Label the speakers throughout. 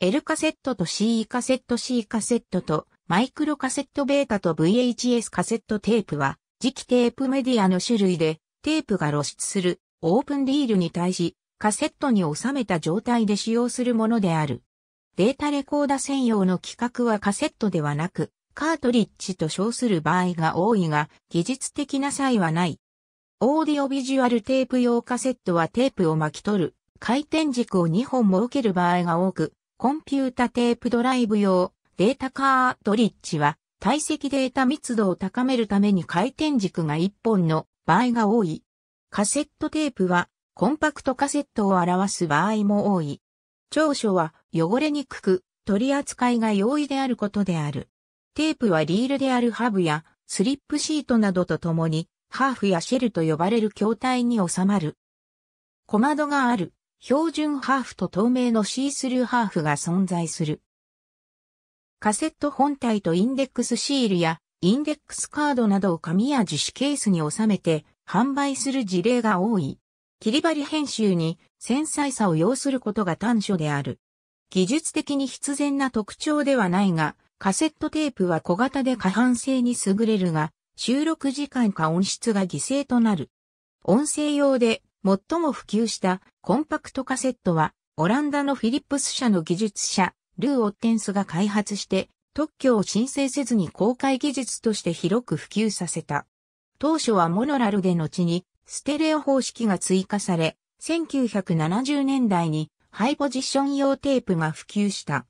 Speaker 1: L カセットと C カセット C カセットとマイクロカセットベータと VHS カセットテープは磁気テープメディアの種類でテープが露出するオープンリールに対しカセットに収めた状態で使用するものである。データレコーダ専用の規格はカセットではなくカートリッジと称する場合が多いが技術的な差異はない。オーディオビジュアルテープ用カセットはテープを巻き取る回転軸を2本設ける場合が多く、コンピュータテープドライブ用データカードリッジは体積データ密度を高めるために回転軸が1本の場合が多い。カセットテープはコンパクトカセットを表す場合も多い。長所は汚れにくく取り扱いが容易であることである。テープはリールであるハブやスリップシートなどとともにハーフやシェルと呼ばれる筐体に収まる。小窓がある。標準ハーフと透明のシースルーハーフが存在する。カセット本体とインデックスシールやインデックスカードなどを紙や樹脂ケースに収めて販売する事例が多い。切り張り編集に繊細さを要することが短所である。技術的に必然な特徴ではないが、カセットテープは小型で可搬性に優れるが、収録時間か音質が犠牲となる。音声用で最も普及したコンパクトカセットは、オランダのフィリップス社の技術者、ルー・オッテンスが開発して、特許を申請せずに公開技術として広く普及させた。当初はモノラルで後に、ステレオ方式が追加され、1970年代にハイポジション用テープが普及した。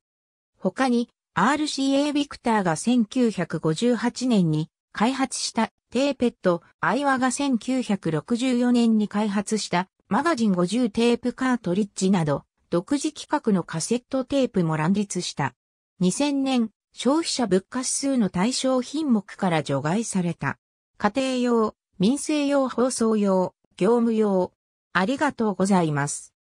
Speaker 1: 他に RCA ビクターが1958年に開発したテーペット、アイワが1964年に開発したマガジン50テープカートリッジなど、独自規格のカセットテープも乱立した。2000年、消費者物価指数の対象品目から除外された。家庭用、民生用放送用、業務用。ありがとうございます。